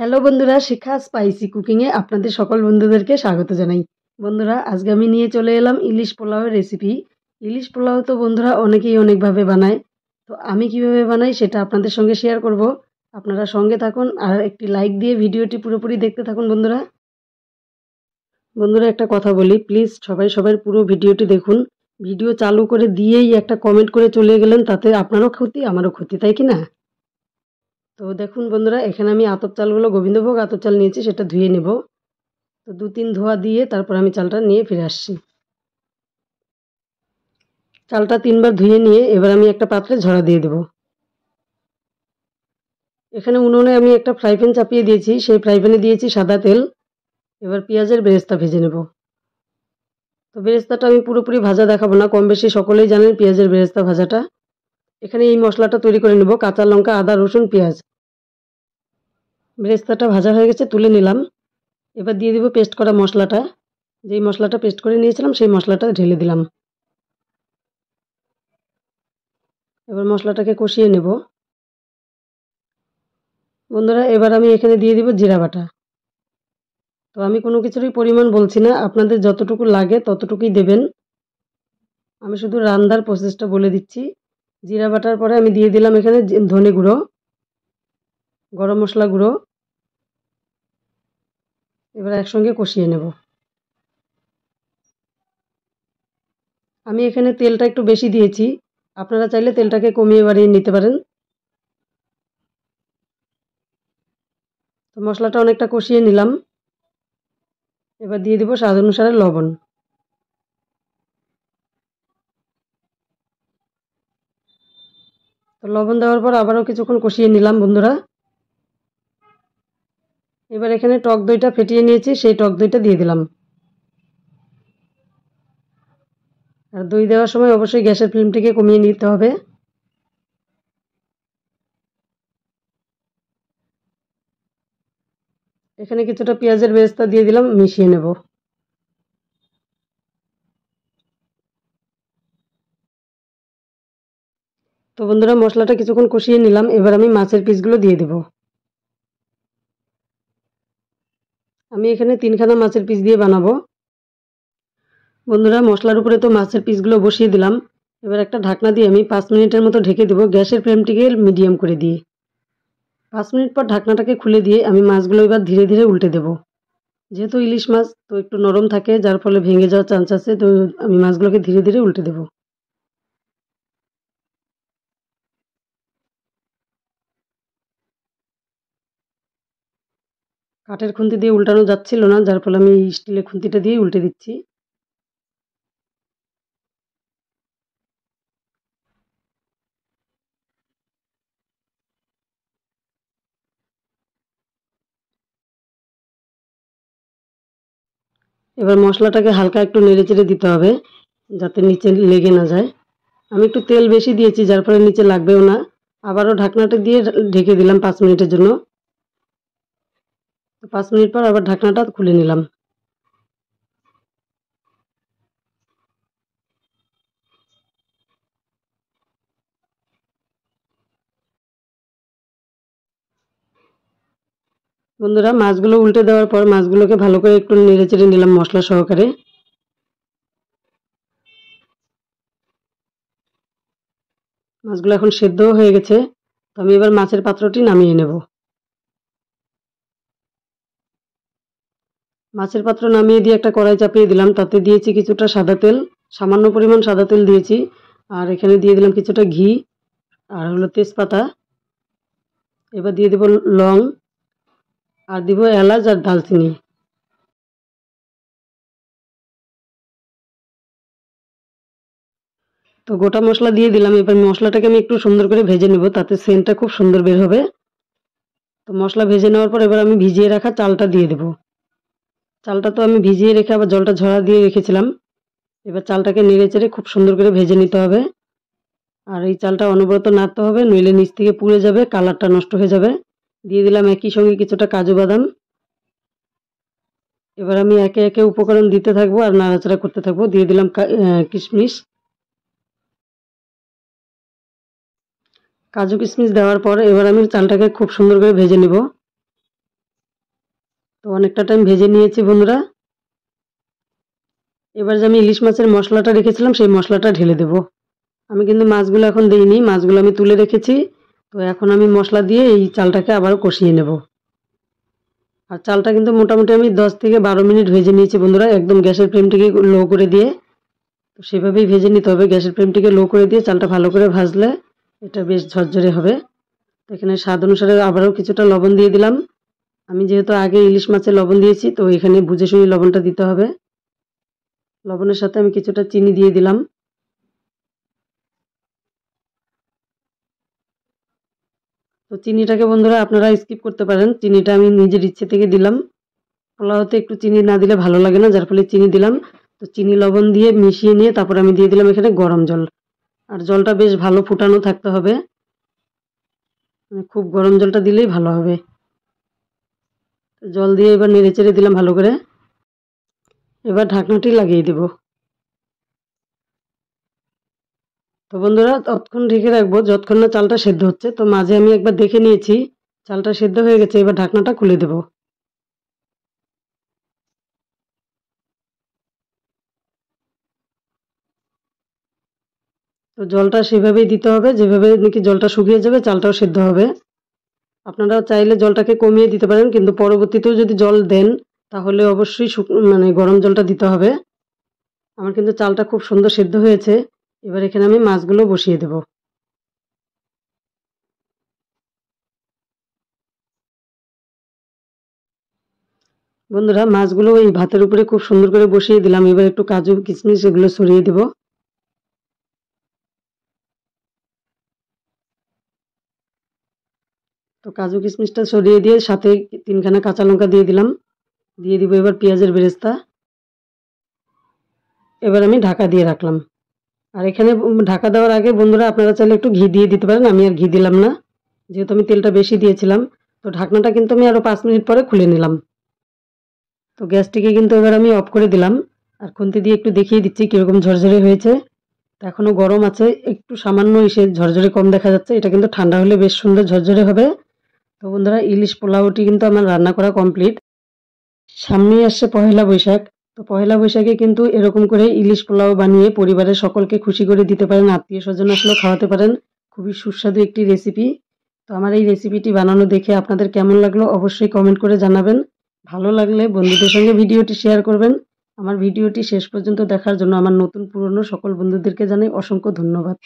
hello বন্ধুরা শিখা spicy কুকিংয়ে আপনাদের সকল বন্ধুদেরকে স্বাগত জানাই বন্ধুরা আজকে আমি নিয়ে চলে এলাম ইলিশ পোলাওয়ের রেসিপি ইলিশ পোলাও তো বন্ধুরা অনেকেই অনেকভাবে বানায় তো আমি কিভাবে বানাই সেটা আপনাদের সঙ্গে শেয়ার করব আপনারা সঙ্গে থাকুন আর একটি লাইক দিয়ে ভিডিওটি পুরোপুরি দেখতে থাকুন বন্ধুরা বন্ধুরা একটা কথা বলি প্লিজ সবাই সবার পুরো ভিডিওটি দেখুন ভিডিও চালু করে দিয়েই একটা কমেন্ট করে চলে গেলেন তাতে আপনারও ক্ষতি আমারও ক্ষতি তাই কি না তো দেখুন বন্ধুরা এখানে আমি আতপ চালগুলো গোবিন্দভোগ আতপ চাল নিয়েছি সেটা ধুয়ে নেব তো দু তিন ধোয়া দিয়ে তারপর আমি চালটা নিয়ে ফিরে আসছি চালটা তিনবার ধুয়ে নিয়ে এবার আমি একটা পাত্রে ঝরা দিয়ে দেব এখানে উনুনে আমি একটা ফ্রাই প্যান চাপিয়ে দিয়েছি সেই ফ্রাই প্যানে দিয়েছি সাদা তেল এবার পেঁয়াজের বেরেস্তা ভেজে নেব তো বেরেস্তাটা আমি পুরোপুরি ভাজা দেখাবো না কম বেশি সকলেই জানেন পেঁয়াজের বেরেস্তা ভাজাটা এখানে এই মশলাটা তৈরি করে নেব কাঁচা লঙ্কা আদা রসুন পেঁয়াজ বেরেস্তাটা ভাজা হয়ে গেছে তুলে নিলাম এবার দিয়ে দিব পেস্ট করা মশলাটা যেই মশলাটা পেস্ট করে নিয়েছিলাম সেই মশলাটা ঢেলে দিলাম এবার মশলাটাকে কষিয়ে নেব বন্ধুরা এবার আমি এখানে দিয়ে দিব জিরা বাটা তো আমি কোনো কিছুরই পরিমাণ বলছি না আপনাদের যতটুকু লাগে ততটুকুই দেবেন আমি শুধু রান্নার প্রসেসটা বলে দিচ্ছি জিরা বাটার পরে আমি দিয়ে দিলাম এখানে ধনে গুঁড়ো গরম মশলা গুঁড়ো এবার একসঙ্গে কষিয়ে নেব আমি এখানে তেলটা একটু বেশি দিয়েছি আপনারা চাইলে তেলটাকে কমিয়ে বাড়িয়ে নিতে পারেন তো মশলাটা অনেকটা কষিয়ে নিলাম এবার দিয়ে দেবো স্বাদ অনুসারে লবণ তো লবণ দেওয়ার পর আবারও কিছুক্ষণ কষিয়ে নিলাম বন্ধুরা এবার এখানে টক দইটা ফেটিয়ে নিয়েছি সেই টক দইটা দিয়ে দিলাম আর দই দেওয়ার সময় অবশ্যই গ্যাসের ফ্লেমটিকে কমিয়ে নিতে হবে এখানে কিছুটা পেঁয়াজের বেস্তা দিয়ে দিলাম মিশিয়ে নেব তো বন্ধুরা মশলাটা কিছুক্ষণ কষিয়ে নিলাম এবার আমি মাছের পিসগুলো দিয়ে দেবো আমি এখানে তিনখানা মাছের পিস দিয়ে বানাবো বন্ধুরা মশলার উপরে তো মাছের পিসগুলো বসিয়ে দিলাম এবার একটা ঢাকনা দিয়ে আমি পাঁচ মিনিটের মতো ঢেকে দেবো গ্যাসের ফ্লেমটিকে মিডিয়াম করে দিয়ে পাঁচ মিনিট পর ঢাকনাটাকে খুলে দিয়ে আমি মাছগুলো এবার ধীরে ধীরে উল্টে দেব যেহেতু ইলিশ মাছ তো একটু নরম থাকে যার ফলে ভেঙে যাওয়ার চান্স আছে তো আমি মাছগুলোকে ধীরে ধীরে উল্টে দেবো কাঠের খুন্তি দিয়ে উল্টানো যাচ্ছিল না যার ফলে আমি স্টিলের খুন্তিটা দিয়ে উল্টে দিচ্ছি এবার মশলাটাকে হালকা একটু নেড়ে চেড়ে দিতে হবে যাতে নিচে লেগে না যায় আমি একটু তেল বেশি দিয়েছি যার ফলে নিচে লাগবেও না আবারও ঢাকনাটা দিয়ে ঢেকে দিলাম পাঁচ মিনিটের জন্য পাঁচ মিনিট পর আবার ঢাকনাটা খুলে নিলাম বন্ধুরা মাছগুলো উল্টে দেওয়ার পর মাছগুলোকে ভালো করে একটু নেড়ে চেড়ে নিলাম মশলা সহকারে মাছগুলো এখন সেদ্ধও হয়ে গেছে তো আমি এবার মাছের পাত্রটি নামিয়ে নেবো মাছের পাত্র নামিয়ে দিয়ে একটা কড়াই চাপিয়ে দিলাম তাতে দিয়েছি কিছুটা সাদা তেল সামান্য পরিমাণ সাদা তেল দিয়েছি আর এখানে দিয়ে দিলাম কিছুটা ঘি আর হলো তেজপাতা এবার দিয়ে দেব লং আর দিব এলাচ আর দালচিনি তো গোটা মশলা দিয়ে দিলাম এবার মশলাটাকে আমি একটু সুন্দর করে ভেজে নেব তাতে সেন্টটা খুব সুন্দর বের হবে তো মশলা ভেজে নেওয়ার পর এবার আমি ভিজিয়ে রাখা চালটা দিয়ে দেবো চালটা তো আমি ভিজিয়ে রেখে আবার জলটা ঝরা দিয়ে রেখেছিলাম এবার চালটাকে নেড়ে চেড়ে খুব সুন্দর করে ভেজে নিতে হবে আর এই চালটা অনবরত নাড়তে হবে নইলে নিচ থেকে পুড়ে যাবে কালারটা নষ্ট হয়ে যাবে দিয়ে দিলাম একই সঙ্গে কিছুটা কাজু বাদাম এবার আমি একে একে উপকরণ দিতে থাকবো আর নাড়াচাড়া করতে থাকবো দিয়ে দিলাম কিশমিশ কাজু কিশমিশ দেওয়ার পর এবার আমি চালটাকে খুব সুন্দর করে ভেজে নেবো তো অনেকটা টাইম ভেজে নিয়েছি বন্ধুরা এবার যে আমি ইলিশ মাছের মশলাটা রেখেছিলাম সেই মশলাটা ঢেলে দেব আমি কিন্তু মাছগুলো এখন দিইনি মাছগুলো আমি তুলে রেখেছি তো এখন আমি মশলা দিয়ে এই চালটাকে আবার কষিয়ে নেব আর চালটা কিন্তু মোটামুটি আমি দশ থেকে বারো মিনিট ভেজে নিয়েছি বন্ধুরা একদম গ্যাসের ফ্লেমটিকে লো করে দিয়ে তো সেভাবেই ভেজে নিতে হবে গ্যাসের ফ্লেমটিকে লো করে দিয়ে চালটা ভালো করে ভাজলে এটা বেশ ঝরঝরে হবে তো এখানে স্বাদ অনুসারে আবারও কিছুটা লবণ দিয়ে দিলাম আমি যেহেতু আগে ইলিশ মাছে লবণ দিয়েছি তো এখানে বুঝে শুনে লবণটা দিতে হবে লবণের সাথে আমি কিছুটা চিনি দিয়ে দিলাম তো চিনিটাকে বন্ধুরা আপনারা স্কিপ করতে পারেন চিনিটা আমি নিজের ইচ্ছে থেকে দিলাম পোলাওতে একটু চিনি না দিলে ভালো লাগে না যার ফলে চিনি দিলাম তো চিনি লবণ দিয়ে মিশিয়ে নিয়ে তারপর আমি দিয়ে দিলাম এখানে গরম জল আর জলটা বেশ ভালো ফুটানো থাকতে হবে মানে খুব গরম জলটা দিলেই ভালো হবে জল দিয়ে এবার নেড়ে চেড়ে দিলাম ভালো করে এবার ঢাকনাটি লাগিয়ে দেব তো বন্ধুরা ততক্ষণ ঢেকে রাখবো যতক্ষণ না চালটা সেদ্ধ হচ্ছে তো মাঝে আমি একবার দেখে নিয়েছি চালটা সেদ্ধ হয়ে গেছে এবার ঢাকনাটা খুলে দেব তো জলটা সেভাবেই দিতে হবে যেভাবে নাকি জলটা শুকিয়ে যাবে চালটাও সেদ্ধ হবে আপনারা চাইলে জলটাকে কমিয়ে দিতে পারেন কিন্তু পরবর্তীতেও যদি জল দেন তাহলে অবশ্যই মানে গরম জলটা দিতে হবে আমার কিন্তু চালটা খুব সুন্দর সেদ্ধ হয়েছে এবার এখানে আমি মাছগুলো বসিয়ে দেব বন্ধুরা মাছগুলো এই ভাতের উপরে খুব সুন্দর করে বসিয়ে দিলাম এবার একটু কাজু কিচমিচ এগুলো ছড়িয়ে দেবো কাজু কিশমিশটা সরিয়ে দিয়ে সাথে তিনখানা কাঁচা লঙ্কা দিয়ে দিলাম দিয়ে দিব এবার পেঁয়াজের বেরেস্তা এবার আমি ঢাকা দিয়ে রাখলাম আর এখানে ঢাকা দেওয়ার আগে বন্ধুরা আপনারা চাইলে একটু ঘি দিয়ে দিতে পারেন আমি আর ঘি দিলাম না যেহেতু আমি তেলটা বেশি দিয়েছিলাম তো ঢাকনাটা কিন্তু আমি আরও পাঁচ মিনিট পরে খুলে নিলাম তো গ্যাসটিকে কিন্তু এবার আমি অফ করে দিলাম আর খুন্তি দিয়ে একটু দেখিয়ে দিচ্ছি কীরকম ঝরঝরে হয়েছে তো এখনও গরম আছে একটু সামান্য এসে ঝরঝরে কম দেখা যাচ্ছে এটা কিন্তু ঠান্ডা হলে বেশ সুন্দর ঝরঝরে হবে তো বন্ধুরা ইলিশ পোলাওটি কিন্তু আমার রান্না করা কমপ্লিট সামনেই আসছে পহেলা বৈশাখ তো পহেলা বৈশাখে কিন্তু এরকম করে ইলিশ পোলাও বানিয়ে পরিবারের সকলকে খুশি করে দিতে পারেন আত্মীয় স্বজন আসলেও খাওয়াতে পারেন খুবই সুস্বাদু একটি রেসিপি তো আমার এই রেসিপিটি বানানো দেখে আপনাদের কেমন লাগলো অবশ্যই কমেন্ট করে জানাবেন ভালো লাগলে বন্ধুদের সঙ্গে ভিডিওটি শেয়ার করবেন আমার ভিডিওটি শেষ পর্যন্ত দেখার জন্য আমার নতুন পুরনো সকল বন্ধুদেরকে জানাই অসংখ্য ধন্যবাদ